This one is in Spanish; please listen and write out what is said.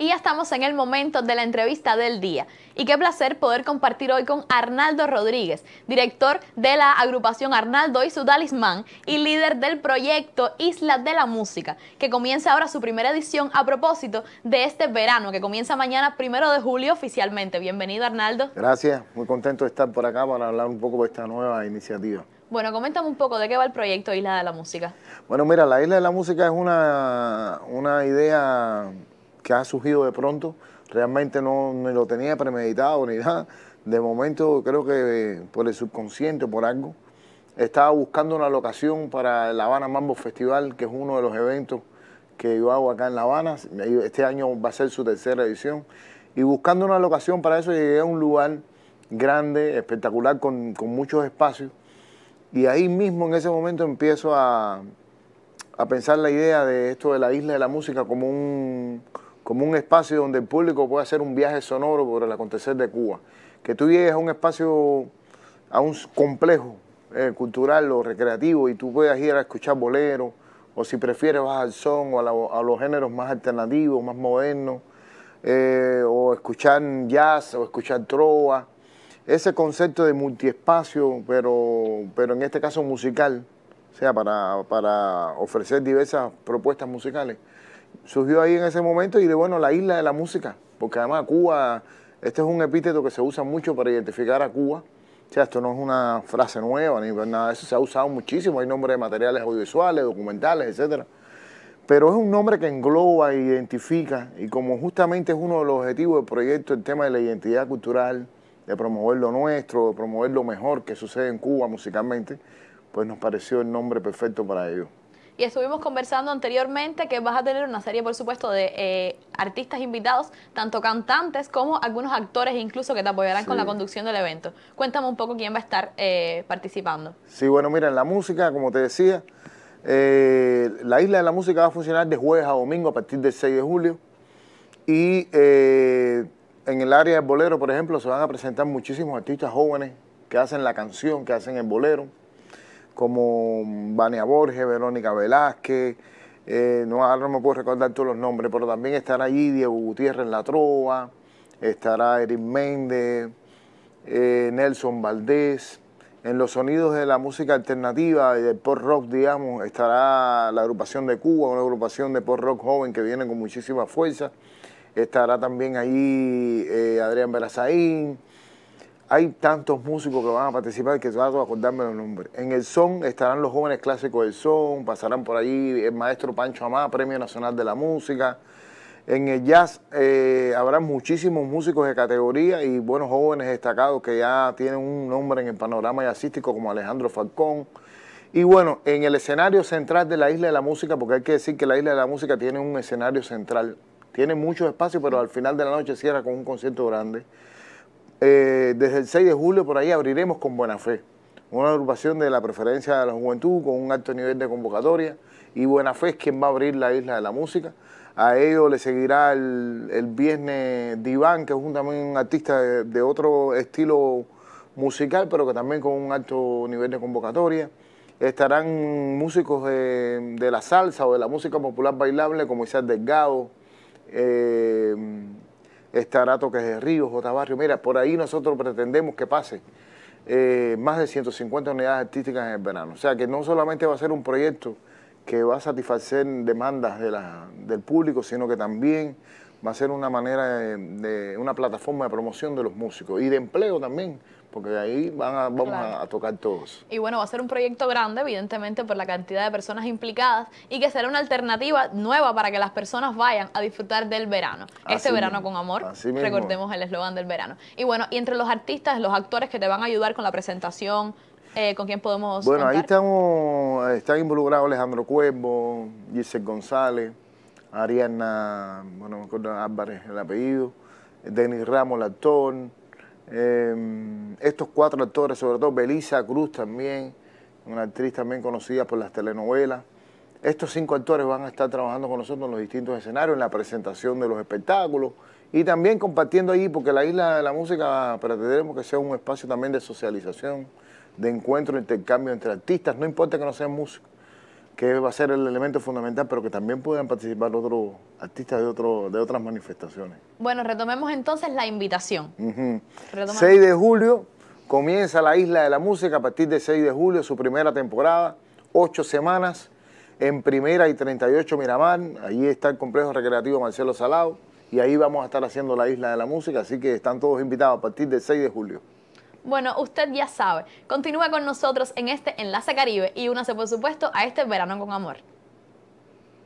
y ya estamos en el momento de la entrevista del día. Y qué placer poder compartir hoy con Arnaldo Rodríguez, director de la agrupación Arnaldo y su talismán y líder del proyecto Isla de la Música, que comienza ahora su primera edición a propósito de este verano, que comienza mañana primero de julio oficialmente. Bienvenido Arnaldo. Gracias, muy contento de estar por acá para hablar un poco de esta nueva iniciativa. Bueno, coméntame un poco de qué va el proyecto Isla de la Música. Bueno, mira, la Isla de la Música es una, una idea que ha surgido de pronto. Realmente no, lo tenía premeditado ni nada. De momento creo que por el subconsciente, o por algo. Estaba buscando una locación para el Habana Mambo Festival, que es uno de los eventos que yo hago acá en La Habana. Este año va a ser su tercera edición. Y buscando una locación para eso llegué a un lugar grande, espectacular, con, muchos espacios. Y ahí mismo, en ese momento, empiezo a pensar la idea de esto de la isla de la música como un, como un espacio donde el público puede hacer un viaje sonoro por el acontecer de Cuba. Que tú llegues a un espacio, a un complejo eh, cultural o recreativo y tú puedas ir a escuchar boleros, o si prefieres vas al son o a, los géneros más alternativos, más modernos, eh, o escuchar jazz o escuchar trova. Ese concepto de multiespacio, pero, pero en este caso musical, o sea, para ofrecer diversas propuestas musicales, surgió ahí en ese momento y de bueno, la isla de la música, porque además Cuba, este es un epíteto que se usa mucho para identificar a Cuba. O sea, esto no es una frase nueva ni nada eso, se ha usado muchísimo, hay nombres de materiales audiovisuales, documentales, etcétera. Pero es un nombre que engloba e identifica, y como justamente es uno de los objetivos del proyecto el tema de la identidad cultural, de promover lo nuestro, de promover lo mejor que sucede en Cuba musicalmente, pues nos pareció el nombre perfecto para ello y estuvimos conversando anteriormente que vas a tener una serie, por supuesto, de eh, artistas invitados, tanto cantantes como algunos actores incluso que te apoyarán con la conducción del evento. Cuéntame un poco quién va a estar eh, participando. Sí, bueno, mira, en la música, como te decía, eh, la Isla de la Música va a funcionar de jueves a domingo a partir del 6 de julio y en el área del bolero, por ejemplo, se van a presentar muchísimos artistas jóvenes que hacen la canción, que hacen el bolero como Vania Borges, Verónica Velázquez, eh, no, ahora no me puedo recordar todos los nombres, pero también estará allí Diego Gutiérrez en La Trova, estará Eric Méndez, eh, Nelson Valdés. En los sonidos de la música alternativa y del pop rock, digamos, estará la agrupación de Cuba, una agrupación de pop rock joven que viene con muchísima fuerza. Estará también allí eh, Adrián Berazaín, hay tantos músicos que van a participar que trato a acordarme los nombres. En el son estarán los jóvenes clásicos del son, pasarán por ahí el maestro Pancho Amá, Premio Nacional de la Música. En el jazz habrán eh, habrá muchísimos músicos de categoría y buenos jóvenes destacados que ya tienen un nombre en el panorama jazzístico como Alejandro Falcón. Y bueno, en el escenario central de la Isla de la Música, porque hay que decir que la Isla de la Música tiene un escenario central, tiene mucho espacio, pero al final de la noche cierra con un concierto grande. Eh, desde el 6 de julio por ahí abriremos con Buena Fe, una agrupación de la preferencia de la juventud con un alto nivel de convocatoria y Buena Fe es quien va a abrir la isla de la música. A ello le seguirá el, viernes Diván, que es un, también un artista de, otro estilo musical, pero que también con un alto nivel de convocatoria. Estarán músicos de, la salsa o de la música popular bailable como Isaac Delgado. Eh, estará Toques de Ríos, J. Barrio. Mira, por ahí nosotros pretendemos que pase eh, más de 150 unidades artísticas en el verano. O sea que no solamente va a ser un proyecto que va a satisfacer demandas del público, sino que también va a ser una manera de, una plataforma de promoción de los músicos y de empleo también porque de ahí vamos a, tocar todos. Y bueno, va a ser un proyecto grande, evidentemente, por la cantidad de personas implicadas y que será una alternativa nueva para que las personas vayan a disfrutar del verano. Ese verano con amor, recordemos el eslogan del verano. Y bueno, y entre los artistas, los actores que te van a ayudar con la presentación, eh, ¿con quién podemos Bueno, ahí estamos, están involucrados Alejandro Cuervo, Giselle González, Ariana, bueno, me Álvarez el apellido, Denis Ramos, el actor, Em, estos cuatro actores, sobre todo Belisa Cruz también, una actriz también conocida por las telenovelas. Estos cinco actores van a estar trabajando con nosotros en los distintos escenarios, en la presentación de los espectáculos y también compartiendo ahí, porque la isla de la música pretendemos que sea un espacio también de socialización, de encuentro, intercambio entre artistas, no importa que no sean músicos que va a ser el elemento fundamental, pero que también puedan participar otros artistas de, de otras manifestaciones. Bueno, retomemos entonces la invitación. 6 de julio comienza la Isla de la Música a partir de 6 de julio, su primera temporada, ocho semanas en Primera y 38 Miramar, ahí está el complejo recreativo Marcelo Salado, y ahí vamos a estar haciendo la Isla de la Música, así que están todos invitados a partir del 6 de julio. Bueno, usted ya sabe. Continúa con nosotros en este Enlace Caribe y únase, por supuesto, a este verano con amor.